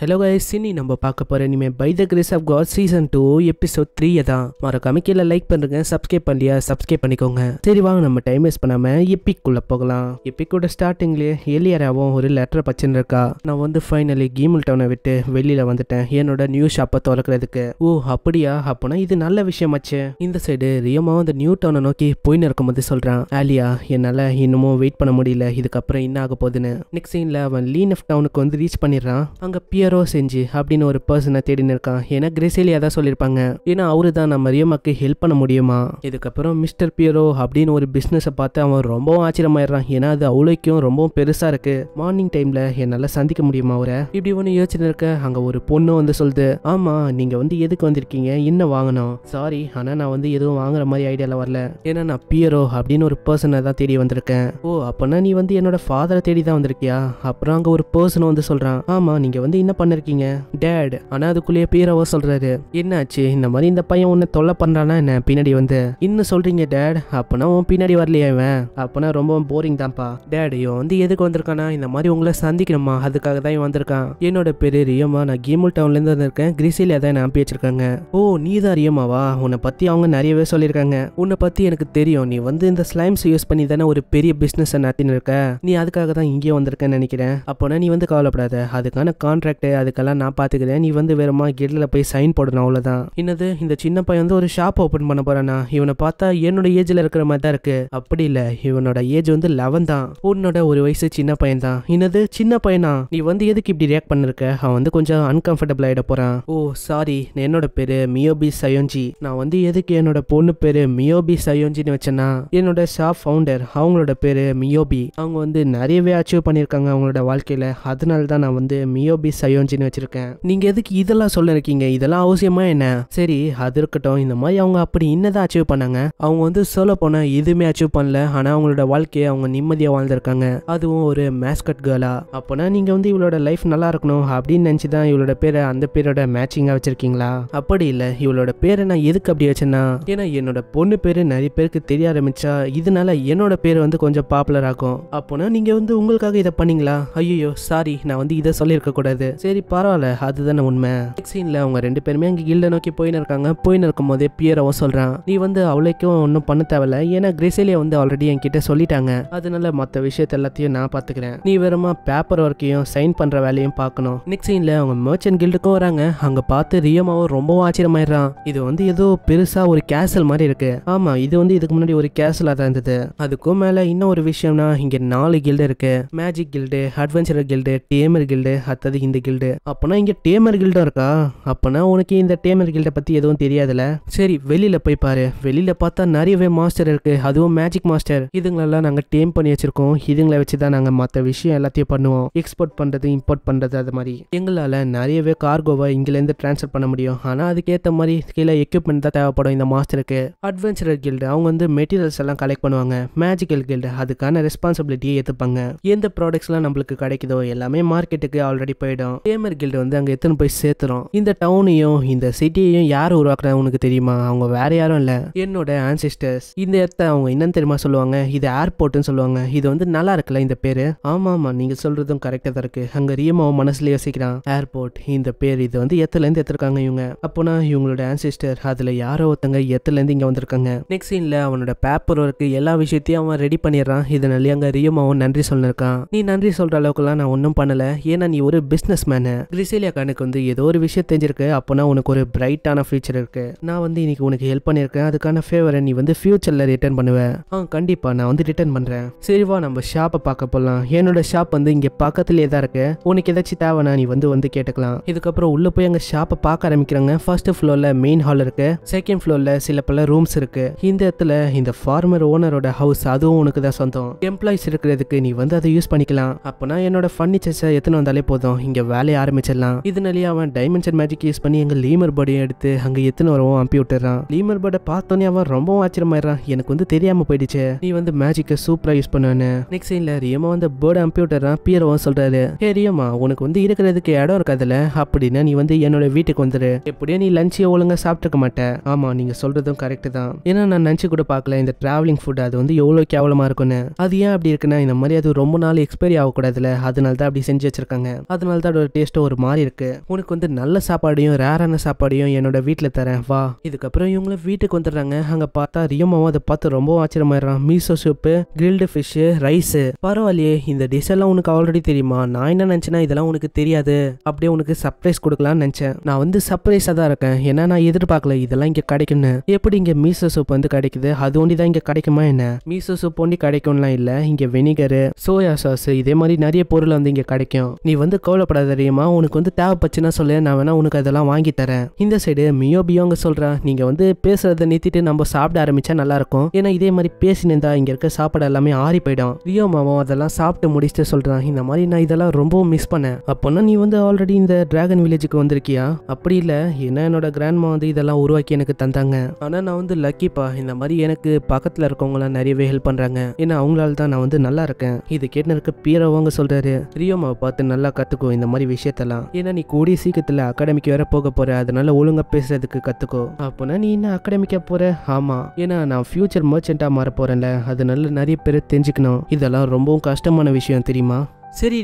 hello guys இனி நம்ம பார்க்க போகிற இனிமேல் by the grace of God season two episode த்ரீயை தான் மறக்காம கமிக்கையில் லைக் பண்ணுங்க சப்ஸ்கிரைப் பண்ணியா சப்ஸ்கிரைப் பண்ணிக்கோங்க சரி வாங்க நம்ம டைம் வேஸ்ட் பண்ணாமல் எப்பிக்குள்ளே போகலாம் எப்பிக்கோட ஸ்டார்டிங்லேயே எலியராகவும் ஒரு லெட்டர் பச்சன் இருக்கா நான் வந்து ஃபைனலி கீமுல் டவுனை விட்டு வெளியில் வந்துட்டேன் என்னோட நியூ ஷாப்பை திறக்கிறதுக்கு ஓ அப்படியா அப்போனா இது நல்ல விஷயமாச்சு இந்த சைடு ரியமாக அந்த நியூ டவுனை நோக்கி போயின்னு போது சொல்கிறான் ஆலியா என்னால் இன்னமும் வெயிட் பண்ண முடியல இதுக்கப்புறம் என்ன ஆக போகுதுன்னு நெக்ஸ்ட் சீனில் அவன் லீன் டவுனுக்கு வந்து ரீச் பண்ணிடுறான் அங்கே பியர் பியரோ செஞ்சு அப்படின்னு ஒரு பர்சனை தேடினு இருக்கான் ஏன்னா கிரேசிலியா தான் சொல்லியிருப்பாங்க ஏன்னா அவரு தான் நம்ம ரியோமாக்கு ஹெல்ப் பண்ண முடியுமா இதுக்கப்புறம் மிஸ்டர் பியரோ அப்படின்னு ஒரு பிஸ்னஸை பார்த்து அவன் ரொம்பவும் ஆச்சரியமாயிடுறான் ஏன்னா அது அவ்வளோக்கும் ரொம்பவும் பெருசாக இருக்கு மார்னிங் டைமில் என்னால் சந்திக்க முடியுமா அவரை இப்படி ஒன்று யோசிச்சு இருக்க அங்கே ஒரு பொண்ணு வந்து சொல்லுது ஆமாம் நீங்கள் வந்து எதுக்கு வந்திருக்கீங்க என்ன வாங்கணும் சாரி ஆனால் நான் வந்து எதுவும் வாங்குற மாதிரி ஐடியாவில் வரல ஏன்னா நான் பியரோ அப்படின்னு ஒரு பர்சனை தான் தேடி வந்திருக்கேன் ஓ அப்பனா நீ வந்து என்னோட ஃபாதரை தேடி தான் வந்திருக்கியா அப்புறம் அங்கே ஒரு பர்சன் வந்து சொல்கிறான் ஆமா நீங்கள் வந்து இன்னும் என்ன பண்ணிருக்கீங்க டேட் ஆனா அதுக்குள்ளேயே பீரவ சொல்றாரு என்னாச்சு இந்த மாதிரி இந்த பையன் உன்னை தொல்லை பண்றானா என்ன பின்னாடி வந்து இன்னும் சொல்றீங்க டேட் அப்பனா உன் பின்னாடி வரலையா இவன் அப்பனா ரொம்ப போரிங் தான்ப்பா டேட் இவன் வந்து எதுக்கு வந்திருக்கானா இந்த மாதிரி உங்களை சந்திக்கணுமா அதுக்காக தான் இவன் வந்திருக்கான் என்னோட பேரு ரியமா நான் கேமுல் டவுன்ல இருந்து வந்திருக்கேன் கிரிசில தான் நான் அம்பி வச்சிருக்காங்க ஓ நீ தான் ரியமாவா உன்னை பத்தி அவங்க நிறையவே சொல்லியிருக்காங்க உன்னை பத்தி எனக்கு தெரியும் நீ வந்து இந்த ஸ்லைம்ஸ் யூஸ் பண்ணி தானே ஒரு பெரிய பிசினஸ் நடத்தின்னு இருக்க நீ அதுக்காக தான் இங்கேயே வந்திருக்கேன்னு நினைக்கிறேன் அப்போனா நீ வந்து கவலைப்படாத அதுக்கான கான்ட்ராக்ட் கட்டு அதுக்கெல்லாம் நான் பார்த்துக்கிறேன் நீ வந்து வேறமா கெட்டில் போய் சைன் போடணும் அவ்வளோதான் என்னது இந்த சின்ன பையன் வந்து ஒரு ஷாப் ஓப்பன் பண்ண போறானா இவனை பார்த்தா என்னோட ஏஜில் இருக்கிற மாதிரி தான் இருக்கு அப்படி இல்லை இவனோட ஏஜ் வந்து லெவன் தான் உன்னோட ஒரு வயசு சின்ன பையன் தான் என்னது சின்ன பையனா நீ வந்து எதுக்கு இப்படி ரியாக்ட் பண்ணிருக்க அவன் வந்து கொஞ்சம் அன்கம்ஃபர்டபுள் ஆகிட போறான் ஓ சாரி என்னோட பேர் மியோபி சயோஞ்சி நான் வந்து எதுக்கு என்னோட பொண்ணு பேர் மியோபி சயோஞ்சின்னு வச்சேன்னா என்னோட ஷாப் ஃபவுண்டர் அவங்களோட பேர் மியோபி அவங்க வந்து நிறையவே அச்சீவ் பண்ணியிருக்காங்க அவங்களோட வாழ்க்கையில் அதனால தான் நான் வந்து மியோபி சயோ பயோஞ்சின்னு வச்சிருக்கேன் நீங்க எதுக்கு இதெல்லாம் சொல்ல இருக்கீங்க இதெல்லாம் அவசியமா என்ன சரி அது இருக்கட்டும் இந்த மாதிரி அவங்க அப்படி என்னதான் அச்சீவ் பண்ணாங்க அவங்க வந்து சொல்ல போனா எதுவுமே அச்சீவ் பண்ணல ஆனா அவங்களோட வாழ்க்கையை அவங்க நிம்மதியா வாழ்ந்திருக்காங்க அதுவும் ஒரு மேஸ்கட் கேர்லா அப்பனா நீங்க வந்து இவளோட லைஃப் நல்லா இருக்கணும் அப்படின்னு நினைச்சுதான் தான் இவளோட பேரை அந்த பேரோட மேட்சிங்கா வச்சிருக்கீங்களா அப்படி இல்ல இவளோட பேரை நான் எதுக்கு அப்படி வச்சேன்னா ஏன்னா என்னோட பொண்ணு பேரு நிறைய பேருக்கு தெரிய ஆரம்பிச்சா இதனால என்னோட பேர் வந்து கொஞ்சம் பாப்புலர் ஆகும் அப்போனா நீங்க வந்து உங்களுக்காக இதை பண்ணீங்களா ஐயோ சாரி நான் வந்து இதை சொல்லியிருக்க கூடாது சரி பரவாயில்ல அதுதானே உண்மை சீன்ல அவங்க ரெண்டு பேருமே அங்கே கில்ட நோக்கி போயின்னு இருக்காங்க போயின்னு இருக்கும் போதே பியரவும் சொல்கிறான் நீ வந்து அவளுக்கும் ஒன்றும் பண்ண தேவையில்ல ஏன்னா கிரிசேலியா வந்து ஆல்ரெடி என்கிட்ட சொல்லிட்டாங்க அதனால மற்ற விஷயத்த எல்லாத்தையும் நான் பாத்துக்கிறேன் நீ வெறுமா பேப்பர் ஒர்க்கையும் சைன் பண்ணுற வேலையும் பார்க்கணும் நெக்ஸ்ட் சீன்ல அவங்க மோச்சன் கில்டுக்கும் வராங்க அங்கே பார்த்து ரியமாவும் ரொம்பவும் ஆச்சரியமாயிடுறான் இது வந்து ஏதோ பெருசாக ஒரு கேசல் மாதிரி இருக்கு ஆமாம் இது வந்து இதுக்கு முன்னாடி ஒரு கேசலா தான் இருந்தது அதுக்கும் மேலே இன்னும் ஒரு விஷயம்னா இங்கே நாலு கில்டு இருக்கு magic guild adventure guild tamer guild அத்தது இந்த கில்டு கில்டு அப்பனா இங்க டேமர் கில்டா இருக்கா அப்பனா உனக்கு இந்த டேமர் கில்டை பத்தி எதுவும் தெரியாதுல சரி வெளியில போய் பாரு வெளியில பார்த்தா நிறையவே மாஸ்டர் இருக்கு அதுவும் மேஜிக் மாஸ்டர் இதுங்களெல்லாம் நாங்க டேம் பண்ணி வச்சிருக்கோம் இதுங்களை வச்சு தான் நாங்க மற்ற விஷயம் எல்லாத்தையும் பண்ணுவோம் எக்ஸ்போர்ட் பண்றது இம்போர்ட் பண்றது அது மாதிரி எங்களால நிறையவே கார்கோவை இங்கிலேருந்து டிரான்ஸ்ஃபர் பண்ண முடியும் ஆனா அதுக்கேற்ற மாதிரி கீழே எக்யூப்மெண்ட் தான் தேவைப்படும் இந்த மாஸ்டருக்கு அட்வென்ச்சரர் கில்டு அவங்க வந்து மெட்டீரியல்ஸ் எல்லாம் கலெக்ட் பண்ணுவாங்க மேஜிக்கல் கில்டு அதுக்கான ரெஸ்பான்சிபிலிட்டியை எடுத்துப்பாங்க எந்த ப்ராடக்ட்ஸ்லாம் நம்மளுக்கு கிடைக்குதோ எல்லாமே மார்க்கெட்டுக்கு ஆல்ரெடி போயிடும் கேமர் கில்டு வந்து அங்கே எத்தனை போய் சேர்த்துறோம் இந்த டவுனையும் இந்த சிட்டியையும் யார் உருவாக்குறாங்க உனக்கு தெரியுமா அவங்க வேற யாரும் இல்லை என்னோட ஆன்சிஸ்டர்ஸ் இந்த இடத்த அவங்க என்னன்னு தெரியுமா சொல்லுவாங்க இது ஏர்போர்ட்னு சொல்லுவாங்க இது வந்து நல்லா இருக்குல்ல இந்த பேர் ஆமா ஆமா நீங்கள் சொல்கிறதும் கரெக்டாக தான் இருக்குது அங்கே ரியமாவும் மனசில் யோசிக்கிறான் ஏர்போர்ட் இந்த பேர் இது வந்து இருந்து எத்திருக்காங்க இவங்க அப்போனா இவங்களோட ஆன்சிஸ்டர் அதில் யாரோ ஒருத்தங்க இருந்து இங்கே வந்திருக்காங்க நெக்ஸ்ட் சீன்ல அவனோட பேப்பர் ஒர்க் எல்லா விஷயத்தையும் அவன் ரெடி பண்ணிடுறான் இதனால அங்கே ரியமாவும் நன்றி சொல்லிருக்கான் நீ நன்றி சொல்கிற அளவுக்குலாம் நான் ஒன்றும் பண்ணலை ஏன்னா நீ ஒரு பிஸ்னஸ் பிஸ்னஸ்மேனு கிரிசேலியா கணக்கு வந்து ஏதோ ஒரு விஷயம் தெரிஞ்சிருக்கு அப்போனா உனக்கு ஒரு பிரைட்டான ஃபியூச்சர் இருக்கு நான் வந்து இன்னைக்கு உனக்கு ஹெல்ப் பண்ணியிருக்கேன் அதுக்கான ஃபேவரை நீ வந்து ஃபியூச்சரில் ரிட்டர்ன் பண்ணுவேன் ஆ கண்டிப்பாக நான் வந்து ரிட்டர்ன் பண்ணுறேன் சரிவா நம்ம ஷாப்பை பார்க்க போகலாம் என்னோட ஷாப் வந்து இங்கே பக்கத்துலேயே தான் இருக்கு உனக்கு ஏதாச்சும் தேவைனா நீ வந்து வந்து கேட்டுக்கலாம் இதுக்கப்புறம் உள்ள போய் எங்க ஷாப்பை பார்க்க ஆரம்பிக்கிறாங்க ஃபர்ஸ்ட் ஃப்ளோர்ல மெயின் ஹால் இருக்கு செகண்ட் ஃப்ளோர்ல சில பல ரூம்ஸ் இருக்கு இந்த இடத்துல இந்த ஃபார்மர் ஓனரோட ஹவுஸ் அதுவும் உனக்கு தான் சொந்தம் எம்ப்ளாயிஸ் இருக்கிறதுக்கு நீ வந்து அதை யூஸ் பண்ணிக்கலாம் அப்போனா என்னோட ஃபர்னிச்சர்ஸை எத்தனை வந்தாலே போதும் இங்கே வேலையை ஆரம்பிச்சிடலாம் இதனாலேயே அவன் டைமென்ஷன் மேஜிக் யூஸ் பண்ணி எங்கள் லீமர் பாடியை எடுத்து அங்கே எத்தனை வரவும் அனுப்பி விட்டுறான் லீமர் பாடை பார்த்தோன்னே அவன் ரொம்பவும் ஆச்சரியமாயிடுறான் எனக்கு வந்து தெரியாமல் போயிடுச்சு நீ வந்து மேஜிக்கை சூப்பராக யூஸ் பண்ணுவேன்னு நெக்ஸ்ட் சீன்ல ரியமா வந்து பேர்டை அனுப்பி விட்டுறான் பியரவும் சொல்கிறாரு ஹே உனக்கு வந்து இருக்கிறதுக்கு இடம் இருக்காதுல்ல அப்படின்னா நீ வந்து என்னோட வீட்டுக்கு வந்துடு எப்படியோ நீ லஞ்சே ஒழுங்கா சாப்பிட்டுக்க மாட்டேன் ஆமாம் நீங்கள் சொல்கிறதும் கரெக்ட் தான் ஏன்னா நான் நினச்சி கூட பார்க்கல இந்த ட்ராவலிங் ஃபுட் அது வந்து எவ்வளோ கேவலமாக இருக்குன்னு அது ஏன் அப்படி இருக்குன்னா இந்த மாதிரி அது ரொம்ப நாள் எக்ஸ்பைரி ஆகக்கூடாதுல அதனால தான் அப்படி செஞ்சு வச்சிருக்காங்க அதனால தான் சாப்பாடோட டேஸ்ட்டும் ஒரு மாதிரி இருக்குது உனக்கு வந்து நல்ல சாப்பாடையும் ரேரான சாப்பாடையும் என்னோட வீட்டில் தரேன் வா இதுக்கப்புறம் இவங்களும் வீட்டுக்கு வந்துடுறாங்க அங்கே பார்த்தா ரியமாவும் அதை பார்த்து ரொம்ப ஆச்சரியமாயிடுறான் miso soup grilled fish rice பரவாயில்லையே இந்த டிஷ் எல்லாம் உனக்கு ஆல்ரெடி தெரியுமா நான் என்ன நினைச்சேன்னா இதெல்லாம் உனக்கு தெரியாது அப்படியே உனக்கு சர்ப்ரைஸ் கொடுக்கலாம்னு நினச்சேன் நான் வந்து சர்ப்ரைஸாக தான் இருக்கேன் ஏன்னா நான் எதிர்பார்க்கல இதெல்லாம் இங்கே கிடைக்கும்னு எப்படி இங்கே மீசோ சூப் வந்து கிடைக்குது அது ஒண்டி தான் இங்கே கிடைக்குமா என்ன மீசோ சூப் ஒண்டி கிடைக்கும்லாம் இல்லை இங்கே வெனிகரு சோயா சாஸ் இதே மாதிரி நிறைய பொருள் வந்து இங்கே கிடைக்கும் நீ வந்து கவலைப்படாத தெரியுமா உனக்கு வந்து தேவைப்பச்சுன்னா சொல்லு நான் வேணா உனக்கு அதெல்லாம் வாங்கி தரேன் இந்த சைடு மியோ பியோங்க சொல்கிறேன் நீங்கள் வந்து பேசுறத நிறுத்திட்டு நம்ம சாப்பிட ஆரம்பிச்சா இருக்கும் ஏன்னா இதே மாதிரி பேசினிருந்தா இங்கே இருக்க சாப்பாடு எல்லாமே ஆறி போயிடும் ரியோ மாமா அதெல்லாம் சாப்பிட்டு முடிச்சுட்டு சொல்கிறான் இந்த மாதிரி நான் இதெல்லாம் ரொம்பவும் மிஸ் பண்ணேன் அப்போனா நீ வந்து ஆல்ரெடி இந்த டிராகன் வில்லேஜுக்கு வந்திருக்கியா அப்படி இல்லை ஏன்னா என்னோட கிராண்ட்மா வந்து இதெல்லாம் உருவாக்கி எனக்கு தந்தாங்க ஆனால் நான் வந்து லக்கிப்பா இந்த மாதிரி எனக்கு பக்கத்தில் இருக்கவங்களாம் நிறையவே ஹெல்ப் பண்ணுறாங்க ஏன்னா அவங்களால தான் நான் வந்து நல்லா இருக்கேன் இது கேட்டு இருக்க பீரவங்க ரியோ மாவை பார்த்து நல்லா கத்துக்கும் இந்த மாதிரி மாதிரி விஷயத்தெல்லாம் ஏன்னா நீ கூடிய சீக்கிரத்தில் அகாடமிக்கு வேற போக போற அதனால ஒழுங்கா பேசுறதுக்கு கத்துக்கோ அப்பனா நீ என்ன அகாடமிக்கா போற ஆமா ஏன்னா நான் ஃபியூச்சர் மர்ச்சன்டா மாற போறேன்ல அதனால நிறைய பேர் தெரிஞ்சுக்கணும் இதெல்லாம் ரொம்பவும் கஷ்டமான விஷயம் தெரியுமா சரி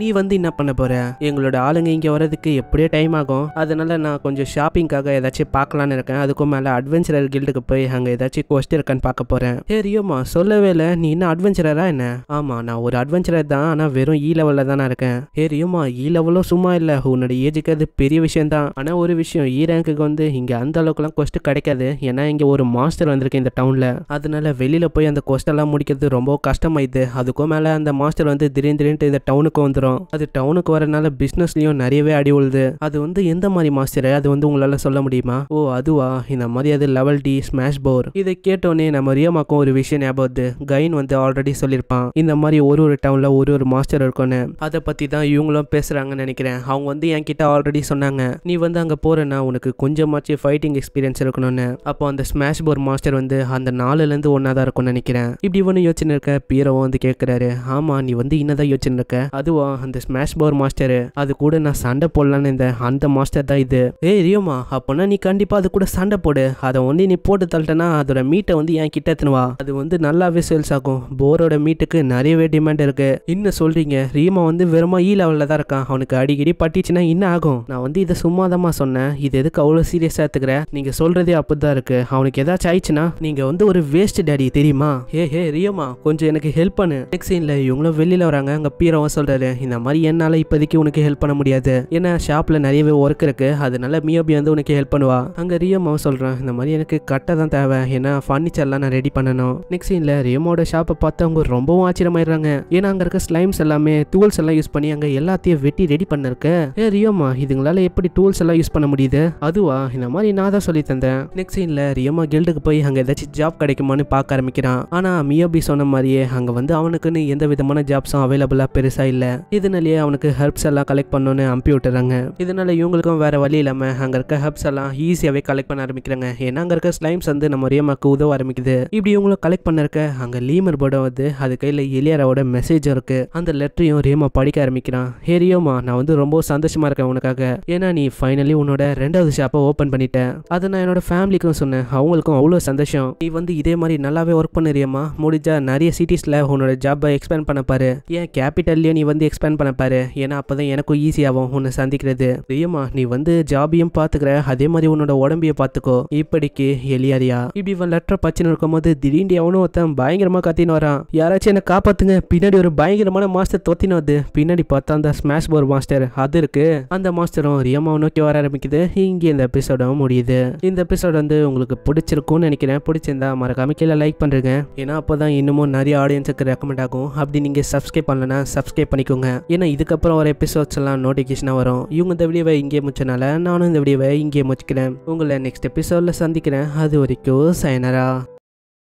நீ வந்து என்ன பண்ண போற எங்களோட ஆளுங்க இங்க வரதுக்கு எப்படியோ டைம் ஆகும் அதனால நான் கொஞ்சம் ஷாப்பிங்காக ஏதாச்சும் பார்க்கலான்னு இருக்கேன் அதுக்கும் மேல அட்வென்ச்சரர் கில்டுக்கு போய் அங்க ஏதாச்சும் கொஸ்ட் இருக்கான்னு பார்க்க போறேன் சரியோம்மா சொல்லவே இல்லை நீ என்ன அட்வென்ச்சரரா என்ன ஆமா நான் ஒரு அட்வென்ச்சரர் தான் ஆனா வெறும் ஈ லெவல்ல தான் இருக்கேன் சரியோம்மா ஈ லெவலும் சும்மா இல்ல உன்னோட ஏஜுக்கு அது பெரிய விஷயம் தான் ஆனா ஒரு விஷயம் ஈ ரேங்குக்கு வந்து இங்க அந்த அளவுக்குலாம் கொஸ்ட் கிடைக்காது ஏன்னா இங்க ஒரு மாஸ்டர் வந்திருக்கு இந்த டவுன்ல அதனால வெளியில போய் அந்த கொஸ்ட் எல்லாம் முடிக்கிறது ரொம்ப கஷ்டமாயிது அதுக்கும் மேல அந்த மாஸ்டர் வந்து திடீர்னு திடீர்னு இதை டவுனுக்கு வந்துடும் அது டவுனுக்கு வரனால பிஸ்னஸ்லையும் நிறையவே அடி உழுது அது வந்து எந்த மாதிரி மாஸ்டர் அது வந்து உங்களால் சொல்ல முடியுமா ஓ அதுவா இந்த மாதிரி அது லெவல் டி ஸ்மாஷ் போர் இதை கேட்டோன்னே நம்ம ரியமாக்கும் ஒரு விஷயம் ஞாபகம் கைன் வந்து ஆல்ரெடி சொல்லியிருப்பான் இந்த மாதிரி ஒரு ஒரு டவுனில் ஒரு ஒரு மாஸ்டர் இருக்கும்னு அதை பற்றி தான் இவங்களும் பேசுகிறாங்கன்னு நினைக்கிறேன் அவங்க வந்து என்கிட்ட ஆல்ரெடி சொன்னாங்க நீ வந்து அங்கே போகிறேன்னா உனக்கு கொஞ்சமாச்சு ஃபைட்டிங் எக்ஸ்பீரியன்ஸ் இருக்கணும்னு அப்போ அந்த ஸ்மாஷ் போர் மாஸ்டர் வந்து அந்த நாலுலேருந்து ஒன்றா தான் இருக்கும்னு நினைக்கிறேன் இப்படி ஒன்று யோசனை இருக்க பீரவும் வந்து கேட்குறாரு ஆமா நீ வந்து இன்னதான் யோசனை இருக்கேன் அதுவா அந்த ஸ்மாஷ் பவர் மாஸ்டர் அது கூட நான் சண்டை போடலான்னு இருந்தேன் அந்த மாஸ்டர் தான் இது ஏ ரியோமா அப்போனா நீ கண்டிப்பாக அது கூட சண்டை போடு அதை வந்து நீ போட்டு தள்ளிட்டேன்னா அதோட மீட்டை வந்து என் கிட்ட எத்தனுவா அது வந்து நல்லாவே சேல்ஸ் ஆகும் போரோட மீட்டுக்கு நிறையவே டிமாண்ட் இருக்கு இன்னும் சொல்றீங்க ரீமா வந்து வெறுமா ஈ e லெவலில் தான் இருக்கான் அவனுக்கு அடிக்கடி பட்டிச்சுன்னா என்ன ஆகும் நான் வந்து இதை சும்மாதமா சொன்னேன் இது எதுக்கு அவ்வளோ சீரியஸாக எடுத்துக்கிற நீங்க சொல்றதே அப்படிதான் இருக்கு அவனுக்கு ஏதாச்சும் ஆயிடுச்சுன்னா நீங்க வந்து ஒரு வேஸ்ட் டேடி தெரியுமா ஏ ஹே ரியோமா கொஞ்சம் எனக்கு ஹெல்ப் பண்ணு நெக்ஸ்ட் சீன்ல இவங்களும் வெளியில வராங்க அங்க பீரோ ஹீரோவும் சொல்றாரு இந்த மாதிரி என்னால் இப்போதைக்கு உனக்கு ஹெல்ப் பண்ண முடியாது ஏன்னா ஷாப்பில் நிறையவே ஒர்க் இருக்குது அதனால மியோபி வந்து உனக்கு ஹெல்ப் பண்ணுவா அங்கே ரியோமாவும் சொல்கிறேன் இந்த மாதிரி எனக்கு கட்டை தான் தேவை ஏன்னா ஃபர்னிச்சர்லாம் நான் ரெடி பண்ணணும் நெக்ஸ்ட் சீன்ல ரியோமோட ஷாப்பை பார்த்து அவங்க ரொம்பவும் ஆச்சரியமாயிடுறாங்க ஏன்னா அங்கே இருக்க ஸ்லைம்ஸ் எல்லாமே டூல்ஸ் எல்லாம் யூஸ் பண்ணி அங்கே எல்லாத்தையும் வெட்டி ரெடி பண்ணிருக்க ஏ ரியோமா இதுங்களால எப்படி டூல்ஸ் எல்லாம் யூஸ் பண்ண முடியுது அதுவா இந்த மாதிரி நான் தான் சொல்லி தந்தேன் நெக்ஸ்ட் சீன்ல ரியோமா கில்டுக்கு போய் அங்க ஏதாச்சும் ஜாப் கிடைக்குமான்னு பார்க்க ஆரம்பிக்கிறான் ஆனா மியோபி சொன்ன மாதிரியே அங்க வந்து அவனுக்குன்னு எந்த விதமான ஜாப்ஸும் அவைலபிளா பெருசா இல்ல இதனாலயே அவனுக்கு ஹெர்ப்ஸ் எல்லாம் கலெக்ட் பண்ணணும்னு அனுப்பி விட்டுறாங்க இதனால இவங்களுக்கும் வேற வழி இல்லாமல் அங்க இருக்க ஹெர்ப்ஸ் எல்லாம் ஈஸியாகவே கலெக்ட் பண்ண ஆரம்பிக்கிறாங்க ஏன்னா அங்கே இருக்க ஸ்லைம்ஸ் வந்து நம்ம மக்கு உதவ ஆரம்பிக்குது இப்படி இவங்களும் கலெக்ட் பண்ண இருக்க அங்கே லீமர் போர்டும் வந்து அது கையில் எலியாராவோட மெசேஜ் இருக்கு அந்த லெட்டரையும் ரேமா படிக்க ஆரம்பிக்கிறான் ஹே ரியோமா நான் வந்து ரொம்ப சந்தோஷமா இருக்கேன் உனக்காக ஏன்னா நீ ஃபைனலி உன்னோட ரெண்டாவது ஷாப்பை ஓப்பன் பண்ணிட்டேன் அதை நான் என்னோட ஃபேமிலிக்கும் சொன்னேன் அவங்களுக்கும் அவ்வளோ சந்தோஷம் நீ வந்து இதே மாதிரி நல்லாவே ஒர்க் பண்ணிறியம்மா முடிஞ்சா நிறைய சிட்டிஸ்ல உன்னோட ஜாப்பை எக்ஸ்பேண்ட் பண்ண பாரு ஏன் கேபிட்டல் கேபிட்டல்லையும் நீ வந்து எக்ஸ்பேண்ட் பண்ண பாரு ஏன்னா அப்போ தான் எனக்கும் ஈஸியாகும் உன்னை சந்திக்கிறது தெரியுமா நீ வந்து ஜாபியும் பார்த்துக்கிற அதே மாதிரி உன்னோட உடம்பையை பார்த்துக்கோ இப்படிக்கு எளியாதியா இப்படி இவன் லெட்டர் பச்சனை இருக்கும்போது திடீர்னு எவனும் ஒருத்தன் பயங்கரமாக கத்தின்னு வரான் யாராச்சும் என்ன காப்பாத்துங்க பின்னாடி ஒரு பயங்கரமான மாஸ்டர் தொத்தினு வந்து பின்னாடி பார்த்தா அந்த ஸ்மாஷ் போர் மாஸ்டர் அது இருக்கு அந்த மாஸ்டரும் ரியமாவும் நோக்கி வர ஆரம்பிக்குது இங்கே இந்த எபிசோடும் முடியுது இந்த எபிசோட் வந்து உங்களுக்கு பிடிச்சிருக்கும்னு நினைக்கிறேன் பிடிச்சிருந்தா மறக்காம கீழே லைக் பண்ணுறேங்க ஏன்னா அப்போ தான் இன்னமும் நிறைய ஆடியன்ஸுக்கு ரெக்கமெண்ட் ஆகும் அப்படி நீங்கள் சப்ஸ்கிரைப் பண்ணலன்னா சப்ஸ்கிரைப் பண்ணிக்கோங்க ஏன்னா இதுக்கப்புறம் வர எபிசோட்ஸ் எல்லாம் நோட்டிஃபிகேஷனாக வரும் இவங்க இந்த வீடியோவை இங்கே முடிச்சனால நானும் இந்த வீடியோவை இங்கே முடிச்சிக்கிறேன் உங்களை நெக்ஸ்ட் எபிசோடில் சந்திக்கிறேன் அது வரைக்கும் சைனரா